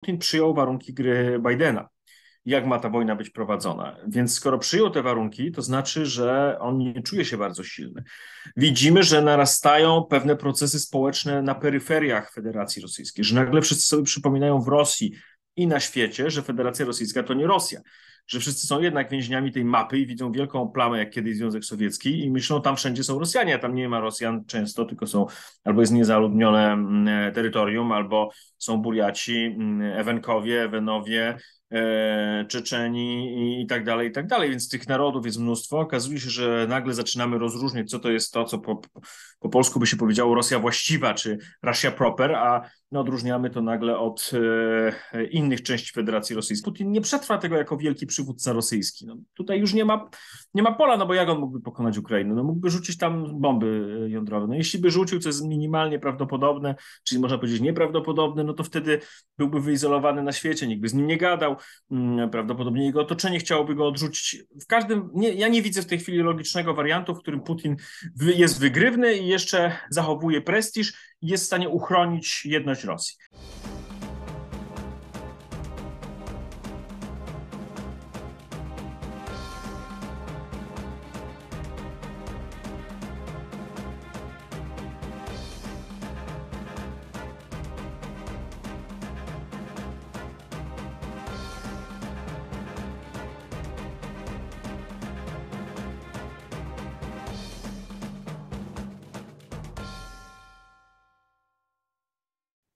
Putin przyjął warunki gry Bidena. Jak ma ta wojna być prowadzona? Więc skoro przyjął te warunki, to znaczy, że on nie czuje się bardzo silny. Widzimy, że narastają pewne procesy społeczne na peryferiach Federacji Rosyjskiej, że nagle wszyscy sobie przypominają w Rosji i na świecie, że Federacja Rosyjska to nie Rosja, że wszyscy są jednak więźniami tej mapy i widzą wielką plamę, jak kiedyś Związek Sowiecki, i myślą, tam wszędzie są Rosjanie, a tam nie ma Rosjan często, tylko są albo jest niezaludnione mm, terytorium, albo są Buriaci, mm, Ewenkowie, Ewenowie, e, Czeczeni i tak dalej, i tak dalej. Więc tych narodów jest mnóstwo. Okazuje się, że nagle zaczynamy rozróżniać, co to jest to, co po, po polsku by się powiedziało Rosja właściwa, czy Russia proper, a odróżniamy to nagle od e, innych części Federacji Rosyjskiej. Putin nie przetrwa tego jako wielki przywódca rosyjski. No, tutaj już nie ma, nie ma pola, no bo jak on mógłby pokonać Ukrainę? No, mógłby rzucić tam bomby e, jądrowe. No, jeśli by rzucił, co jest minimalnie prawdopodobne, czyli można powiedzieć nieprawdopodobne, no no to wtedy byłby wyizolowany na świecie, nikt by z nim nie gadał, mm, prawdopodobnie jego otoczenie chciałoby go odrzucić. W każdym, nie, ja nie widzę w tej chwili logicznego wariantu, w którym Putin jest wygrywny i jeszcze zachowuje prestiż i jest w stanie uchronić jedność Rosji.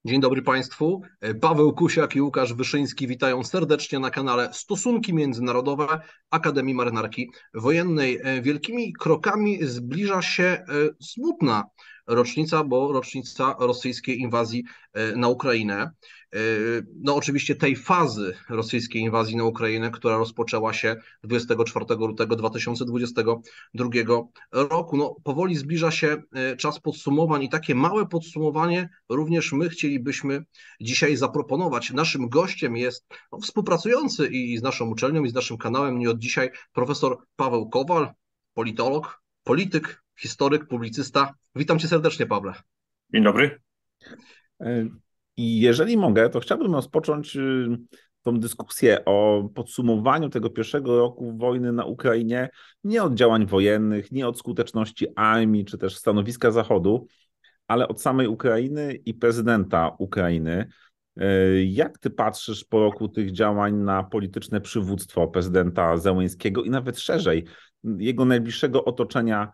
Dzień dobry Państwu. E, Paweł Kusiak i Łukasz Wyszyński witają serdecznie na kanale Stosunki Międzynarodowe Akademii Marynarki Wojennej. E, wielkimi krokami zbliża się e, smutna rocznica, bo rocznica rosyjskiej inwazji na Ukrainę no oczywiście tej fazy rosyjskiej inwazji na Ukrainę, która rozpoczęła się 24 lutego 2022 roku. No, powoli zbliża się e, czas podsumowań i takie małe podsumowanie również my chcielibyśmy dzisiaj zaproponować. Naszym gościem jest no, współpracujący i z naszą uczelnią, i z naszym kanałem nie od dzisiaj profesor Paweł Kowal, politolog, polityk, historyk, publicysta. Witam cię serdecznie, Pawle. Dzień dobry. E, i jeżeli mogę, to chciałbym rozpocząć y, tą dyskusję o podsumowaniu tego pierwszego roku wojny na Ukrainie nie od działań wojennych, nie od skuteczności armii czy też stanowiska Zachodu, ale od samej Ukrainy i prezydenta Ukrainy. Y, jak ty patrzysz po roku tych działań na polityczne przywództwo prezydenta Zełęńskiego i nawet szerzej jego najbliższego otoczenia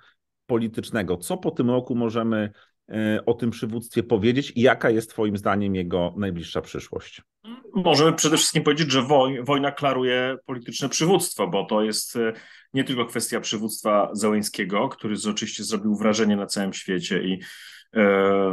politycznego? Co po tym roku możemy E, o tym przywództwie powiedzieć i jaka jest Twoim zdaniem jego najbliższa przyszłość? Możemy przede wszystkim powiedzieć, że wojna klaruje polityczne przywództwo, bo to jest e, nie tylko kwestia przywództwa Zełęńskiego, który oczywiście zrobił wrażenie na całym świecie i e,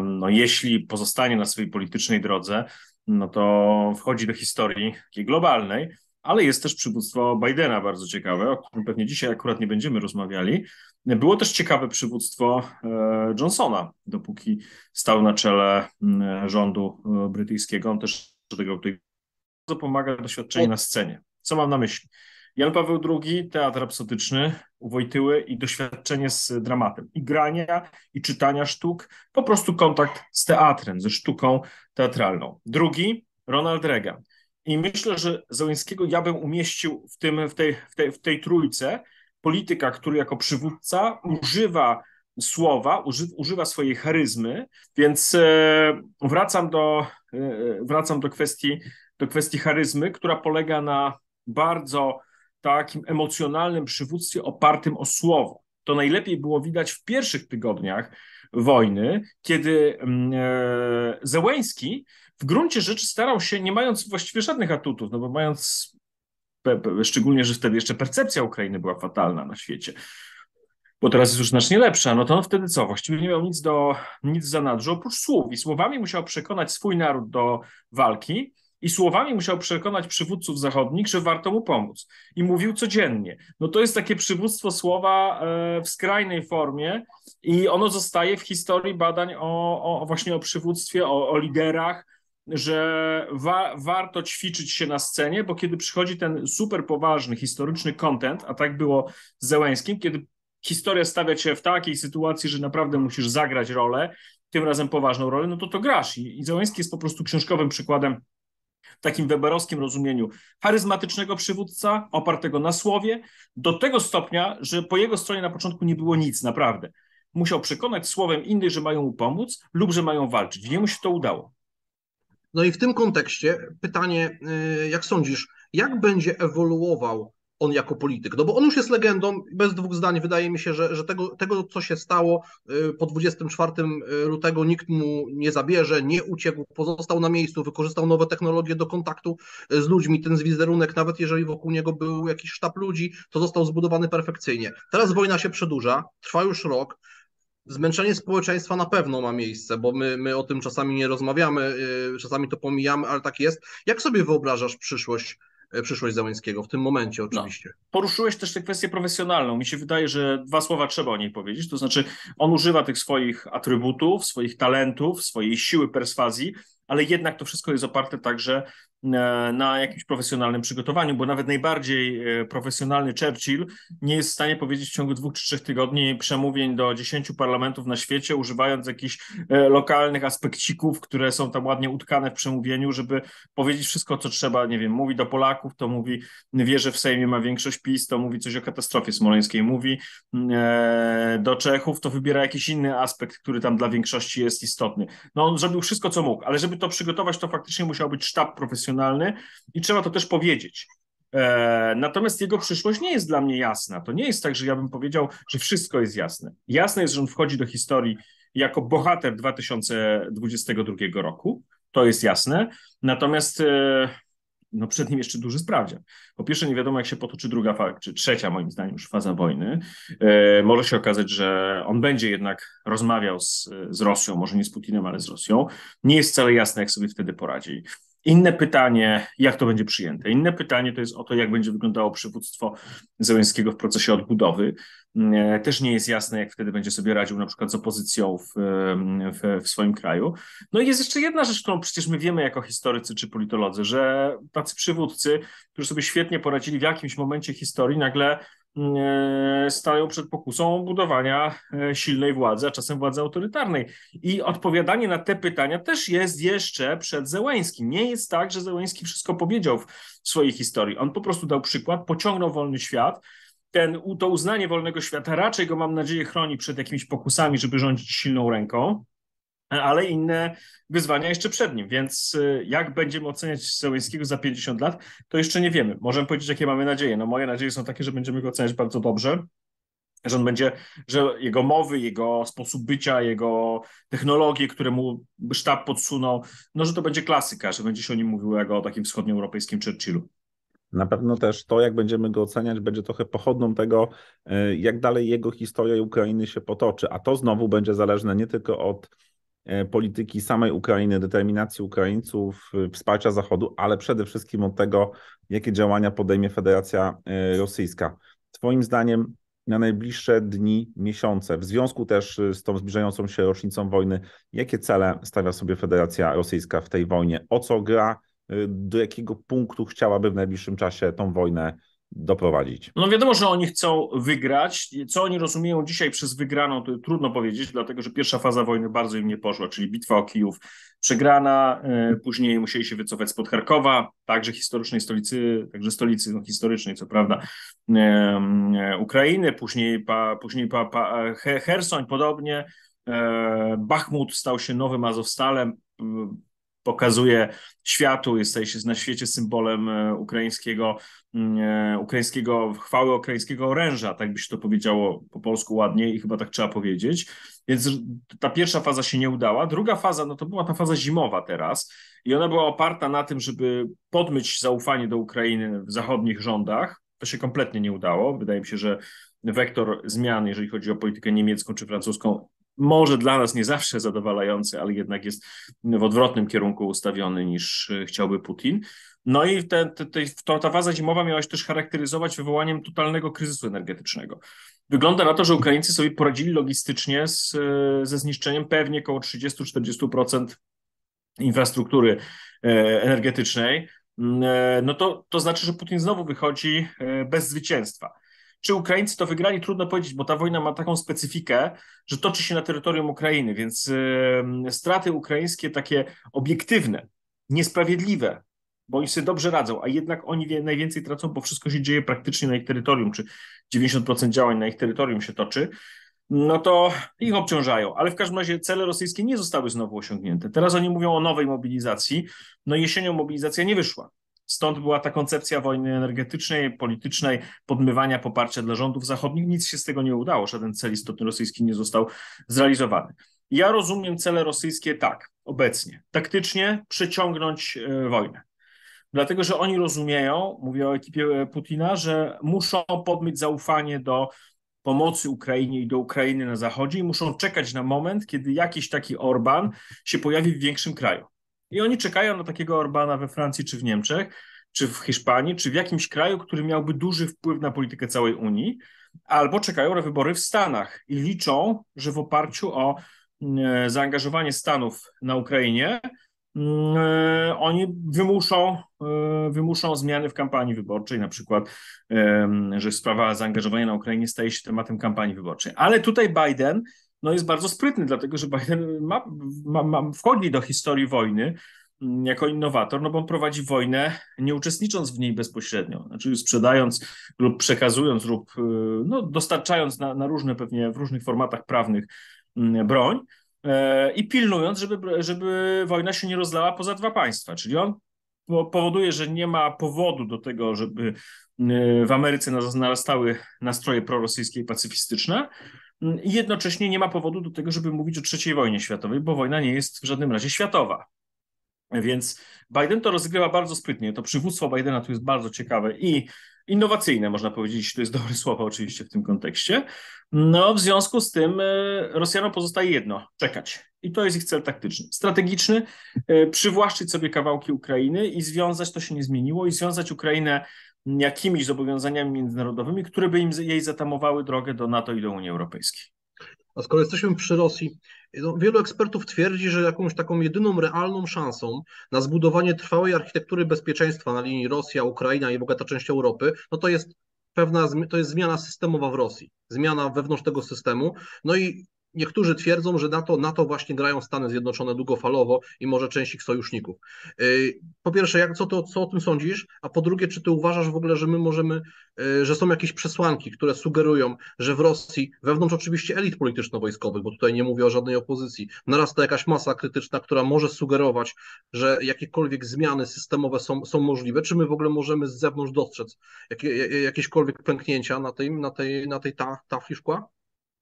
no, jeśli pozostanie na swojej politycznej drodze, no to wchodzi do historii globalnej, ale jest też przywództwo Bidena bardzo ciekawe, o którym pewnie dzisiaj akurat nie będziemy rozmawiali. Było też ciekawe przywództwo e, Johnsona, dopóki stał na czele rządu e, brytyjskiego. On też tego bardzo pomaga doświadczenie na scenie. Co mam na myśli? Jan Paweł II, teatr absotyczny u Wojtyły i doświadczenie z dramatem, i grania, i czytania sztuk, po prostu kontakt z teatrem, ze sztuką teatralną. Drugi, Ronald Reagan. I myślę, że Zełęckiego ja bym umieścił w, tym, w, tej, w, tej, w tej trójce polityka, który jako przywódca używa słowa, uży, używa swojej charyzmy, więc e, wracam do, e, wracam do kwestii, do kwestii charyzmy, która polega na bardzo takim emocjonalnym przywództwie opartym o słowo. To najlepiej było widać w pierwszych tygodniach wojny, kiedy mm, e, Zełęski w gruncie rzeczy starał się, nie mając właściwie żadnych atutów, no bo mając, szczególnie, że wtedy jeszcze percepcja Ukrainy była fatalna na świecie, bo teraz jest już znacznie lepsza, no to on wtedy co? Właściwie nie miał nic do, nic za nadrzu oprócz słów i słowami musiał przekonać swój naród do walki, i słowami musiał przekonać przywódców zachodnich, że warto mu pomóc. I mówił codziennie. No to jest takie przywództwo słowa e, w skrajnej formie i ono zostaje w historii badań o, o właśnie o przywództwie, o, o liderach, że wa warto ćwiczyć się na scenie, bo kiedy przychodzi ten super poważny historyczny kontent, a tak było z Zełęskim, kiedy historia stawia cię w takiej sytuacji, że naprawdę musisz zagrać rolę, tym razem poważną rolę, no to to grasz. I, i Zełęski jest po prostu książkowym przykładem w takim weberowskim rozumieniu charyzmatycznego przywódca, opartego na słowie, do tego stopnia, że po jego stronie na początku nie było nic, naprawdę. Musiał przekonać słowem innych, że mają mu pomóc lub że mają walczyć. Jemu się to udało. No i w tym kontekście pytanie, y, jak sądzisz, jak będzie ewoluował on jako polityk? No bo on już jest legendą, bez dwóch zdań wydaje mi się, że, że tego, tego, co się stało y, po 24 y, lutego, nikt mu nie zabierze, nie uciekł, pozostał na miejscu, wykorzystał nowe technologie do kontaktu z ludźmi. Ten wizerunek, nawet jeżeli wokół niego był jakiś sztab ludzi, to został zbudowany perfekcyjnie. Teraz wojna się przedłuża, trwa już rok. Zmęczenie społeczeństwa na pewno ma miejsce, bo my, my o tym czasami nie rozmawiamy, y, czasami to pomijamy, ale tak jest. Jak sobie wyobrażasz przyszłość y, przyszłość Załęckiego w tym momencie oczywiście. No. Poruszyłeś też tę kwestię profesjonalną. Mi się wydaje, że dwa słowa trzeba o niej powiedzieć. To znaczy on używa tych swoich atrybutów, swoich talentów, swojej siły perswazji, ale jednak to wszystko jest oparte także E, na jakimś profesjonalnym przygotowaniu, bo nawet najbardziej e, profesjonalny Churchill nie jest w stanie powiedzieć w ciągu dwóch czy trzech tygodni przemówień do dziesięciu parlamentów na świecie, używając jakichś e, lokalnych aspekcików, które są tam ładnie utkane w przemówieniu, żeby powiedzieć wszystko, co trzeba, nie wiem, mówi do Polaków, to mówi wie, że w Sejmie ma większość PiS, to mówi coś o katastrofie smoleńskiej, mówi do Czechów, to wybiera jakiś inny aspekt, który tam dla większości jest istotny. No on zrobił wszystko, co mógł, ale żeby to przygotować, to faktycznie musiał być sztab profesjonalny, profesjonalny i trzeba to też powiedzieć. E, natomiast jego przyszłość nie jest dla mnie jasna. To nie jest tak, że ja bym powiedział, że wszystko jest jasne. Jasne jest, że on wchodzi do historii jako bohater 2022 roku. To jest jasne. Natomiast e, no przed nim jeszcze duży sprawdzian. Po pierwsze, nie wiadomo, jak się potoczy druga faza, czy trzecia, moim zdaniem, już faza wojny. E, może się okazać, że on będzie jednak rozmawiał z, z Rosją, może nie z Putinem, ale z Rosją. Nie jest wcale jasne, jak sobie wtedy poradzi. Inne pytanie, jak to będzie przyjęte? Inne pytanie to jest o to, jak będzie wyglądało przywództwo Zełenskiego w procesie odbudowy. E, też nie jest jasne, jak wtedy będzie sobie radził na przykład z opozycją w, e, w, w swoim kraju. No i jest jeszcze jedna rzecz, którą przecież my wiemy jako historycy czy politolodzy, że tacy przywódcy, którzy sobie świetnie poradzili w jakimś momencie historii, nagle E, stają przed pokusą budowania e, silnej władzy, a czasem władzy autorytarnej. I odpowiadanie na te pytania też jest jeszcze przed Zełęskim. Nie jest tak, że Zełęski wszystko powiedział w swojej historii. On po prostu dał przykład, pociągnął wolny świat. Ten, to uznanie wolnego świata raczej go, mam nadzieję, chroni przed jakimiś pokusami, żeby rządzić silną ręką ale inne wyzwania jeszcze przed nim, więc y, jak będziemy oceniać Zełenskiego za 50 lat, to jeszcze nie wiemy. Możemy powiedzieć, jakie mamy nadzieje. No moje nadzieje są takie, że będziemy go oceniać bardzo dobrze, że on będzie, że jego mowy, jego sposób bycia, jego technologie, które mu sztab podsunął, no że to będzie klasyka, że będzie się o nim mówiło jak o takim wschodnioeuropejskim Churchillu. Na pewno też to, jak będziemy go oceniać, będzie trochę pochodną tego, y, jak dalej jego historia Ukrainy się potoczy, a to znowu będzie zależne nie tylko od E, polityki samej Ukrainy, determinacji Ukraińców, e, wsparcia Zachodu, ale przede wszystkim od tego, jakie działania podejmie Federacja e, Rosyjska. Twoim zdaniem na najbliższe dni, miesiące, w związku też z tą zbliżającą się rocznicą wojny, jakie cele stawia sobie Federacja Rosyjska w tej wojnie? O co gra? Do jakiego punktu chciałaby w najbliższym czasie tą wojnę doprowadzić. No wiadomo, że oni chcą wygrać. Co oni rozumieją dzisiaj przez wygraną, to trudno powiedzieć, dlatego że pierwsza faza wojny bardzo im nie poszła, czyli bitwa o Kijów przegrana, e, później musieli się wycofać spod Charkowa, także historycznej stolicy, także stolicy no, historycznej, co prawda, e, e, Ukrainy, później, pa, później pa, pa, Hersoń podobnie, Bachmut stał się nowym Azowstalem, pokazuje światu, jesteś na świecie symbolem e, ukraińskiego, mm, e, ukraińskiego chwały ukraińskiego oręża, tak by się to powiedziało po polsku ładnie i chyba tak trzeba powiedzieć. Więc ta pierwsza faza się nie udała. Druga faza, no to była ta faza zimowa teraz i ona była oparta na tym, żeby podmyć zaufanie do Ukrainy w zachodnich rządach. To się kompletnie nie udało. Wydaje mi się, że wektor zmian, jeżeli chodzi o politykę niemiecką czy francuską, może dla nas nie zawsze zadowalający, ale jednak jest w odwrotnym kierunku ustawiony niż e, chciałby Putin. No i te, te, te, to, ta faza zimowa miała się też charakteryzować wywołaniem totalnego kryzysu energetycznego. Wygląda na to, że Ukraińcy sobie poradzili logistycznie z, e, ze zniszczeniem pewnie około 30-40% infrastruktury e, energetycznej. Mm, no to, to znaczy, że Putin znowu wychodzi bez zwycięstwa. Czy Ukraińcy to wygrali? Trudno powiedzieć, bo ta wojna ma taką specyfikę, że toczy się na terytorium Ukrainy, więc straty ukraińskie takie obiektywne, niesprawiedliwe, bo oni sobie dobrze radzą, a jednak oni najwięcej tracą, bo wszystko się dzieje praktycznie na ich terytorium, czy 90% działań na ich terytorium się toczy, no to ich obciążają. Ale w każdym razie cele rosyjskie nie zostały znowu osiągnięte. Teraz oni mówią o nowej mobilizacji. No jesienią mobilizacja nie wyszła. Stąd była ta koncepcja wojny energetycznej, politycznej, podmywania poparcia dla rządów zachodnich. Nic się z tego nie udało, żaden cel istotny rosyjski nie został zrealizowany. Ja rozumiem cele rosyjskie tak, obecnie, taktycznie przeciągnąć e, wojnę. Dlatego, że oni rozumieją, mówię o ekipie e, Putina, że muszą podmyć zaufanie do pomocy Ukrainie i do Ukrainy na Zachodzie i muszą czekać na moment, kiedy jakiś taki Orban się pojawi w większym kraju. I oni czekają na takiego Orbana we Francji czy w Niemczech, czy w Hiszpanii, czy w jakimś kraju, który miałby duży wpływ na politykę całej Unii, albo czekają na wybory w Stanach i liczą, że w oparciu o mm, e, zaangażowanie Stanów na Ukrainie mm, e, oni wymuszą, e, wymuszą zmiany w kampanii wyborczej, na przykład, że sprawa zaangażowania na Ukrainie staje się tematem kampanii wyborczej. Ale tutaj Biden no jest bardzo sprytny, dlatego że Biden ma, ma, ma, wchodzi do historii wojny mm, jako innowator, no bo on prowadzi wojnę nie uczestnicząc w niej bezpośrednio, znaczy sprzedając lub przekazując lub y, no, dostarczając na, na różne pewnie w różnych formatach prawnych mm, broń e, i pilnując, żeby, żeby wojna się nie rozlała poza dwa państwa, czyli on powoduje, że nie ma powodu do tego, żeby y, w Ameryce narastały nastroje prorosyjskie i pacyfistyczne, i jednocześnie nie ma powodu do tego, żeby mówić o III wojnie światowej, bo wojna nie jest w żadnym razie światowa. Więc Biden to rozgrywa bardzo sprytnie. To przywództwo Bidena tu jest bardzo ciekawe i innowacyjne, można powiedzieć, to jest dobre słowo oczywiście w tym kontekście. No, w związku z tym e, Rosjanom pozostaje jedno czekać. I to jest ich cel taktyczny. Strategiczny, e, przywłaszczyć sobie kawałki Ukrainy i związać, to się nie zmieniło, i związać Ukrainę jakimiś zobowiązaniami międzynarodowymi, które by im jej zatamowały drogę do NATO i do Unii Europejskiej. A skoro jesteśmy przy Rosji, no, wielu ekspertów twierdzi, że jakąś taką jedyną realną szansą na zbudowanie trwałej architektury bezpieczeństwa na linii Rosja, Ukraina i bogata część Europy, no to jest pewna, to jest zmiana systemowa w Rosji, zmiana wewnątrz tego systemu. No i Niektórzy twierdzą, że na to właśnie grają Stany Zjednoczone długofalowo i może część ich sojuszników. Y, po pierwsze, jak, co, to, co o tym sądzisz? A po drugie, czy ty uważasz w ogóle, że my możemy, y, że są jakieś przesłanki, które sugerują, że w Rosji, wewnątrz oczywiście elit polityczno-wojskowych, bo tutaj nie mówię o żadnej opozycji, narasta jakaś masa krytyczna, która może sugerować, że jakiekolwiek zmiany systemowe są, są możliwe? Czy my w ogóle możemy z zewnątrz dostrzec jakiekolwiek pęknięcia na tej, na tej, na tej tafli szkła?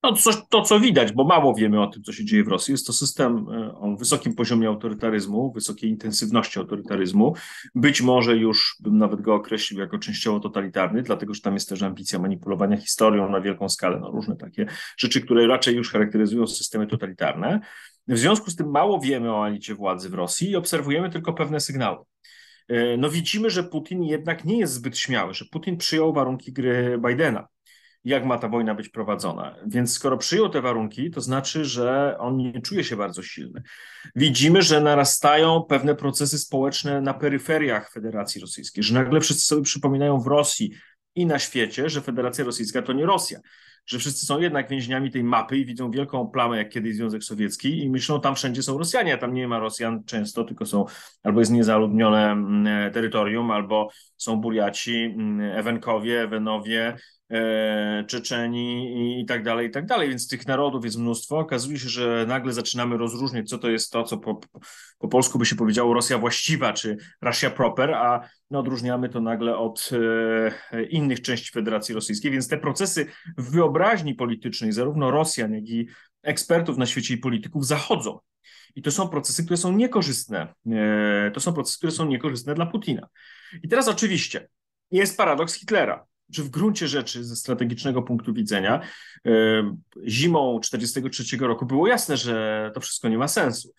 No to, to, co widać, bo mało wiemy o tym, co się dzieje w Rosji, jest to system e, o wysokim poziomie autorytaryzmu, wysokiej intensywności autorytaryzmu. Być może już bym nawet go określił jako częściowo totalitarny, dlatego że tam jest też ambicja manipulowania historią na wielką skalę, no różne takie rzeczy, które raczej już charakteryzują systemy totalitarne. W związku z tym mało wiemy o elicie władzy w Rosji i obserwujemy tylko pewne sygnały e, no widzimy, że Putin jednak nie jest zbyt śmiały, że Putin przyjął warunki gry Bidena jak ma ta wojna być prowadzona. Więc skoro przyjął te warunki, to znaczy, że on nie czuje się bardzo silny. Widzimy, że narastają pewne procesy społeczne na peryferiach Federacji Rosyjskiej, że nagle wszyscy sobie przypominają w Rosji i na świecie, że Federacja Rosyjska to nie Rosja, że wszyscy są jednak więźniami tej mapy i widzą wielką plamę, jak kiedyś Związek Sowiecki i myślą, tam wszędzie są Rosjanie, a tam nie ma Rosjan często, tylko są albo jest niezaludnione mm, terytorium, albo są Buriaci, mm, Ewenkowie, Ewenowie, E, Czeczeni i tak dalej, i tak dalej. Więc tych narodów jest mnóstwo. Okazuje się, że nagle zaczynamy rozróżniać, co to jest to, co po, po polsku by się powiedziało Rosja właściwa, czy Russia proper, a no, odróżniamy to nagle od e, innych części Federacji Rosyjskiej. Więc te procesy w wyobraźni politycznej zarówno Rosjan, jak i ekspertów na świecie i polityków zachodzą. I to są procesy, które są niekorzystne. E, to są procesy, które są niekorzystne dla Putina. I teraz oczywiście jest paradoks Hitlera że w gruncie rzeczy ze strategicznego punktu widzenia y, zimą 1943 roku było jasne, że to wszystko nie ma sensu.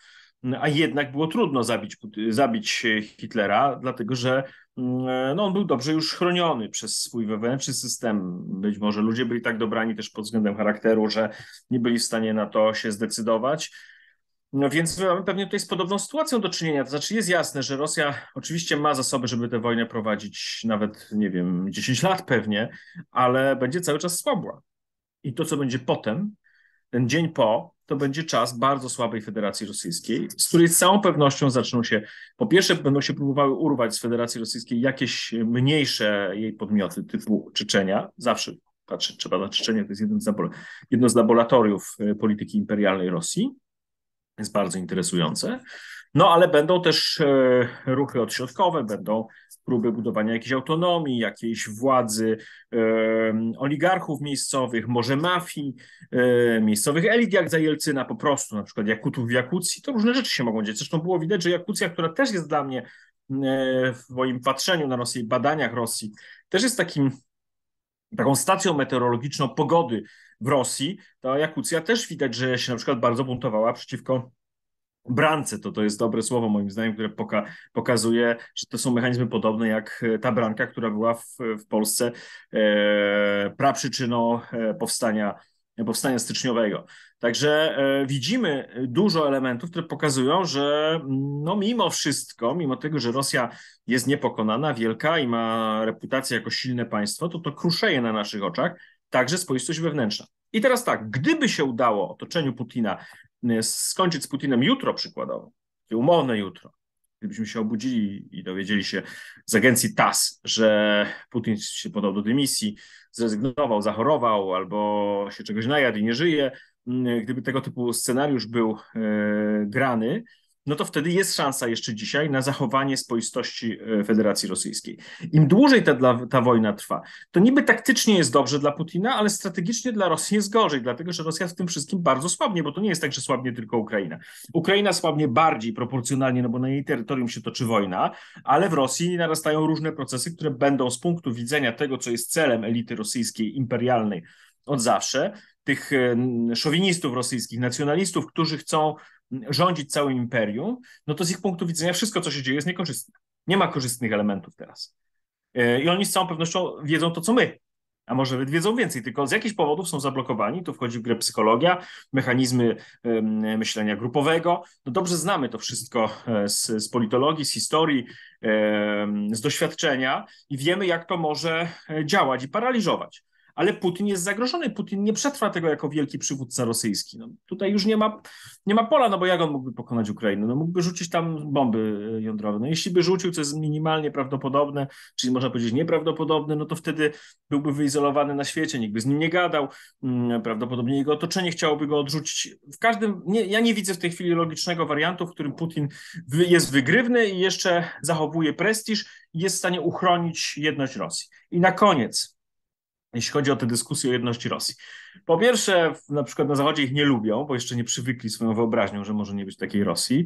Mm, a jednak było trudno zabić, zabić Hitlera, dlatego że mm, e, no, on był dobrze już chroniony przez swój wewnętrzny system. Być może ludzie byli tak dobrani też pod względem charakteru, że nie byli w stanie na to się zdecydować. No więc mamy pewnie tutaj z podobną sytuacją do czynienia. To znaczy jest jasne, że Rosja oczywiście ma zasoby, żeby tę wojnę prowadzić nawet, nie wiem, 10 lat pewnie, ale będzie cały czas słabła. I to, co będzie potem, ten dzień po, to będzie czas bardzo słabej Federacji Rosyjskiej, z której z całą pewnością zaczną się, po pierwsze będą się próbowały urwać z Federacji Rosyjskiej jakieś mniejsze jej podmioty typu Czeczenia, zawsze patrzeć trzeba na Czeczenię, to jest jeden z jedno z laboratoriów e, polityki imperialnej Rosji, jest bardzo interesujące. No ale będą też e, ruchy odśrodkowe, będą próby budowania jakiejś autonomii, jakiejś władzy e, oligarchów miejscowych, może mafii, e, miejscowych elit jak za Jelcyna po prostu, na przykład Jakutów w Jakucji, to różne rzeczy się mogą dziać. Zresztą było widać, że Jakucja, która też jest dla mnie w moim patrzeniu na Rosję, badaniach Rosji, też jest takim taką stacją meteorologiczną pogody w Rosji, to Jakucja też widać, że się na przykład bardzo buntowała przeciwko brance. To, to jest dobre słowo moim zdaniem, które poka pokazuje, że to są mechanizmy podobne jak e, ta branka, która była w, w Polsce e, praprzyczyną e, powstania, powstania styczniowego. Także e, widzimy e, dużo elementów, które pokazują, że no mimo wszystko, mimo tego, że Rosja jest niepokonana, wielka i ma reputację jako silne państwo, to to kruszeje na naszych oczach, także spoistość wewnętrzna. I teraz tak, gdyby się udało otoczeniu Putina e, skończyć z Putinem jutro przykładowo, umowne jutro, gdybyśmy się obudzili i dowiedzieli się z agencji TAS, że Putin się podał do dymisji, zrezygnował, zachorował albo się czegoś najadł i nie żyje, Mm, e, gdyby tego typu scenariusz był e, grany, no to wtedy jest szansa jeszcze dzisiaj na zachowanie spoistości e, Federacji Rosyjskiej. Im dłużej ta, ta wojna trwa, to niby taktycznie jest dobrze dla Putina, ale strategicznie dla Rosji jest gorzej, dlatego że Rosja w tym wszystkim bardzo słabnie, bo to nie jest tak, że słabnie tylko Ukraina. Ukraina słabnie bardziej proporcjonalnie, no bo na jej terytorium się toczy wojna, ale w Rosji narastają różne procesy, które będą z punktu widzenia tego, co jest celem elity rosyjskiej imperialnej od zawsze, tych e, szowinistów rosyjskich, nacjonalistów, którzy chcą rządzić całym imperium, no to z ich punktu widzenia wszystko, co się dzieje, jest niekorzystne. Nie ma korzystnych elementów teraz. E, I oni z całą pewnością wiedzą to, co my. A może nawet wiedzą więcej, tylko z jakichś powodów są zablokowani. Tu wchodzi w grę psychologia, mechanizmy myślenia grupowego. No dobrze znamy to wszystko e, z, z politologii, z historii, z doświadczenia i wiemy, jak to może działać i paraliżować ale Putin jest zagrożony. Putin nie przetrwa tego jako wielki przywódca rosyjski. No, tutaj już nie ma, nie ma pola, no bo jak on mógłby pokonać Ukrainę? No, mógłby rzucić tam bomby jądrowe. No, jeśli by rzucił, co jest minimalnie prawdopodobne, czyli można powiedzieć nieprawdopodobne, no to wtedy byłby wyizolowany na świecie, nikt by z nim nie gadał, mm, prawdopodobnie jego otoczenie chciałoby go odrzucić. W każdym, nie, ja nie widzę w tej chwili logicznego wariantu, w którym Putin jest wygrywny i jeszcze zachowuje prestiż i jest w stanie uchronić jedność Rosji. I na koniec, jeśli chodzi o te dyskusje o jedności Rosji. Po pierwsze, na przykład na Zachodzie ich nie lubią, bo jeszcze nie przywykli swoją wyobraźnią, że może nie być takiej Rosji.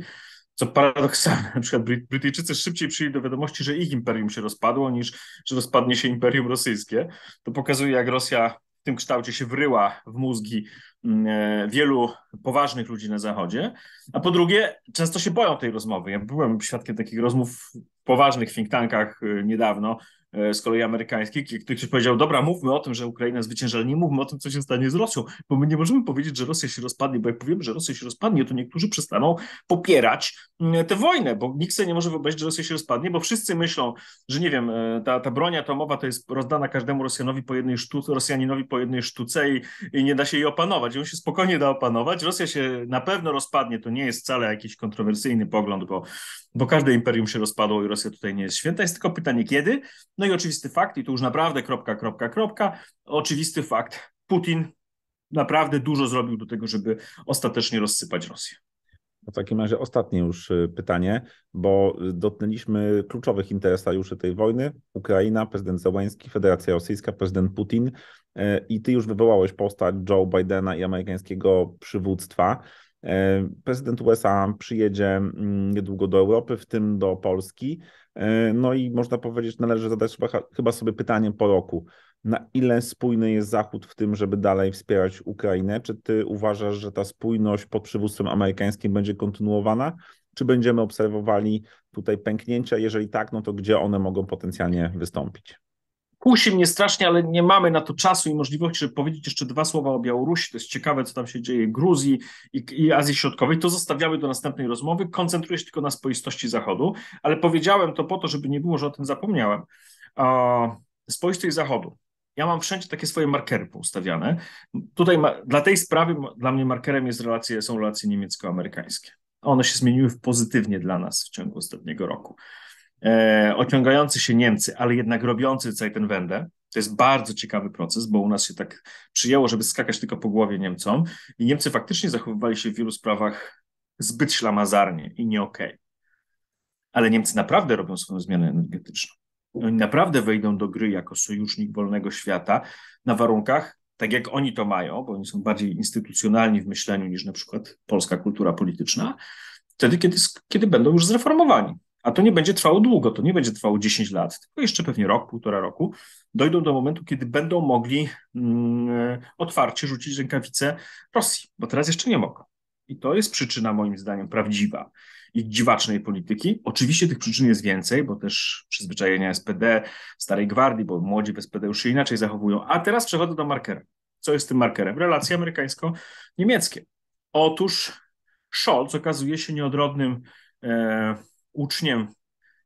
Co paradoksalne, na przykład Brytyjczycy szybciej przyjęli do wiadomości, że ich imperium się rozpadło, niż że rozpadnie się imperium rosyjskie. To pokazuje, jak Rosja w tym kształcie się wryła w mózgi mm, e, wielu poważnych ludzi na Zachodzie. A po drugie, często się boją tej rozmowy. Ja byłem świadkiem takich rozmów w poważnych think tankach y, niedawno, E, z kolei amerykańskiej, ktoś powiedział, dobra, mówmy o tym, że Ukraina zwycięża, ale nie mówmy o tym, co się stanie z Rosją, bo my nie możemy powiedzieć, że Rosja się rozpadnie, bo jak powiemy, że Rosja się rozpadnie, to niektórzy przestaną popierać mm, tę wojnę, bo nikt sobie nie może wyobrazić, że Rosja się rozpadnie, bo wszyscy myślą, że nie wiem, e, ta, ta broń atomowa to jest rozdana każdemu Rosjanowi po jednej sztuce, Rosjaninowi po jednej sztuce i, i nie da się jej opanować. Ją się spokojnie da opanować. Rosja się na pewno rozpadnie, to nie jest wcale jakiś kontrowersyjny pogląd, bo, bo każde imperium się rozpadło i Rosja tutaj nie jest święta. Jest tylko pytanie, kiedy no i oczywisty fakt, i to już naprawdę kropka, kropka, kropka, oczywisty fakt, Putin naprawdę dużo zrobił do tego, żeby ostatecznie rozsypać Rosję. W takim razie ostatnie już y, pytanie, bo y, dotknęliśmy kluczowych interesariuszy tej wojny: Ukraina, prezydent Zełański, Federacja Rosyjska, prezydent Putin. Y, I ty już wywołałeś postać Joe Bidena i amerykańskiego przywództwa. E, prezydent USA przyjedzie mm, niedługo do Europy, w tym do Polski. E, no i można powiedzieć, należy zadać chyba sobie pytanie po roku. Na ile spójny jest Zachód w tym, żeby dalej wspierać Ukrainę? Czy ty uważasz, że ta spójność pod przywództwem amerykańskim będzie kontynuowana? Czy będziemy obserwowali tutaj pęknięcia? Jeżeli tak, no to gdzie one mogą potencjalnie wystąpić? kusi mnie strasznie, ale nie mamy na to czasu i możliwości, żeby powiedzieć jeszcze dwa słowa o Białorusi. To jest ciekawe, co tam się dzieje Gruzji i, i Azji Środkowej. To zostawiamy do następnej rozmowy. Koncentruję się tylko na spoistości Zachodu, ale powiedziałem to po to, żeby nie było, że o tym zapomniałem. Spoistość Zachodu. Ja mam wszędzie takie swoje markery poustawiane. Tutaj ma, dla tej sprawy dla mnie markerem jest relacje, są relacje niemiecko-amerykańskie. One się zmieniły pozytywnie dla nas w ciągu ostatniego roku e, ociągający się Niemcy, ale jednak robiący Zeitenwende. To jest bardzo ciekawy proces, bo u nas się tak przyjęło, żeby skakać tylko po głowie Niemcom. I Niemcy faktycznie zachowywali się w wielu sprawach zbyt ślamazarnie i nie okej. Okay. Ale Niemcy naprawdę robią swoją zmianę energetyczną. I oni naprawdę wejdą do gry jako sojusznik wolnego świata na warunkach, tak jak oni to mają, bo oni są bardziej instytucjonalni w myśleniu niż na przykład polska kultura polityczna, wtedy, kiedy, kiedy będą już zreformowani. A to nie będzie trwało długo, to nie będzie trwało 10 lat, tylko jeszcze pewnie rok, półtora roku, dojdą do momentu, kiedy będą mogli mm, otwarcie rzucić rękawice Rosji, bo teraz jeszcze nie mogą. I to jest przyczyna, moim zdaniem, prawdziwa i dziwacznej polityki. Oczywiście tych przyczyn jest więcej, bo też przyzwyczajenia SPD, Starej Gwardii, bo młodzi w SPD już się inaczej zachowują. A teraz przechodzę do markera. Co jest tym markerem? Relacje amerykańsko-niemieckie. Otóż Scholz okazuje się nieodrodnym e, uczniem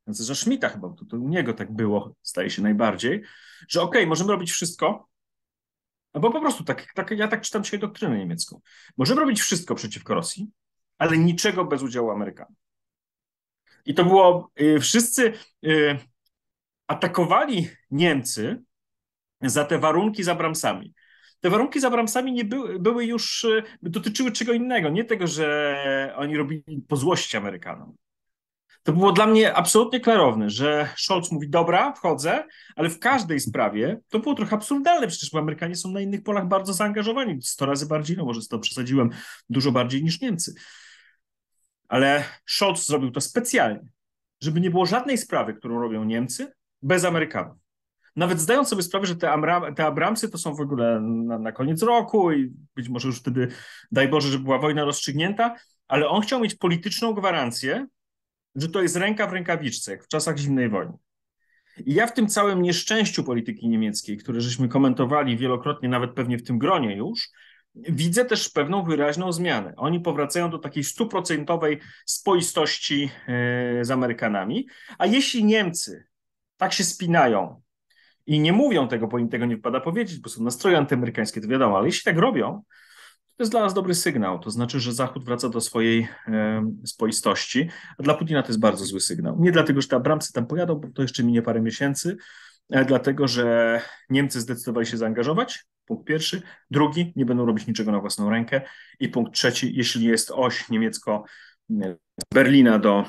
Jancerza Schmidta chyba, to, to u niego tak było, staje się najbardziej, że okej, okay, możemy robić wszystko, albo no po prostu, tak, tak, ja tak czytam dzisiaj doktrynę niemiecką, możemy robić wszystko przeciwko Rosji, ale niczego bez udziału Amerykanów. I to było, y, wszyscy y, atakowali Niemcy za te warunki za Bramsami. Te warunki za Bramsami nie były, były już, y, dotyczyły czego innego, nie tego, że oni robili po złości Amerykanom, to było dla mnie absolutnie klarowne, że Scholz mówi, dobra, wchodzę, ale w każdej sprawie to było trochę absurdalne, przecież bo Amerykanie są na innych polach bardzo zaangażowani, 100 razy bardziej, no może to przesadziłem, dużo bardziej niż Niemcy. Ale Scholz zrobił to specjalnie, żeby nie było żadnej sprawy, którą robią Niemcy, bez Amerykanów. Nawet zdając sobie sprawę, że te, te Abramsy to są w ogóle na, na koniec roku i być może już wtedy, daj Boże, żeby była wojna rozstrzygnięta, ale on chciał mieć polityczną gwarancję, że to jest ręka w rękawiczce, jak w czasach zimnej wojny. I ja w tym całym nieszczęściu polityki niemieckiej, które żeśmy komentowali wielokrotnie, nawet pewnie w tym gronie już, widzę też pewną wyraźną zmianę. Oni powracają do takiej stuprocentowej spoistości e, z Amerykanami, a jeśli Niemcy tak się spinają i nie mówią tego, bo im tego nie wypada powiedzieć, bo są nastroje antyamerykańskie, to wiadomo, ale jeśli tak robią, to jest dla nas dobry sygnał, to znaczy, że Zachód wraca do swojej spoistości, a dla Putina to jest bardzo zły sygnał. Nie dlatego, że te bramcy tam pojadą, bo to jeszcze minie parę miesięcy, dlatego, że Niemcy zdecydowali się zaangażować, punkt pierwszy. Drugi, nie będą robić niczego na własną rękę. I punkt trzeci, jeśli jest oś niemiecko e, z Berlina do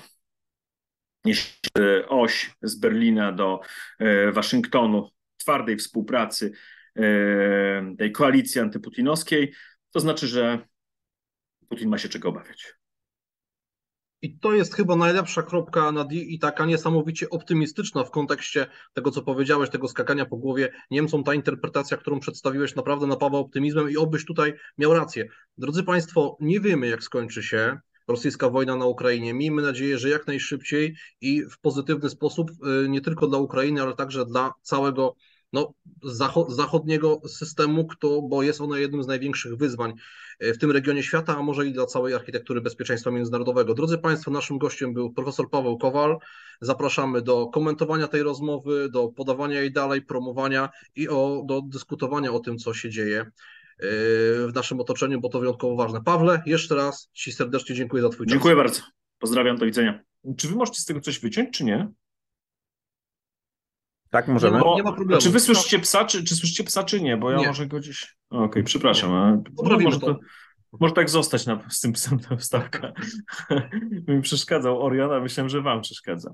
e, oś z Berlina do e, Waszyngtonu twardej współpracy tej koalicji antyputinowskiej, to znaczy, że Putin ma się czego obawiać. I to jest chyba najlepsza kropka na i, i taka niesamowicie optymistyczna w kontekście tego, co powiedziałeś, tego skakania po głowie Niemcom. Ta interpretacja, którą przedstawiłeś, naprawdę napawa optymizmem i obyś tutaj miał rację. Drodzy Państwo, nie wiemy, jak skończy się rosyjska wojna na Ukrainie. Miejmy nadzieję, że jak najszybciej i w pozytywny sposób, y, nie tylko dla Ukrainy, ale także dla całego no, zacho zachodniego systemu, kto, bo jest ono jednym z największych wyzwań e, w tym regionie świata, a może i dla całej architektury bezpieczeństwa międzynarodowego. Drodzy Państwo, naszym gościem był profesor Paweł Kowal. Zapraszamy do komentowania tej rozmowy, do podawania jej dalej, promowania i o, do dyskutowania o tym, co się dzieje e, w naszym otoczeniu, bo to wyjątkowo ważne. Pawle, jeszcze raz Ci serdecznie dziękuję za Twój czas. Dziękuję bardzo. Pozdrawiam, do widzenia. Czy Wy możecie z tego coś wyciąć, czy nie? Tak, możemy. Bo, no, nie ma problemu. Czy wy słyszycie psa, czy, czy słyszycie psa, czy nie? Bo ja nie. może go gdzieś. Okej, okay, przepraszam. A... No, może, to. To, może tak zostać na, z tym psem na wstawkę. Mi przeszkadzał Oriana, myślałem, że wam przeszkadza.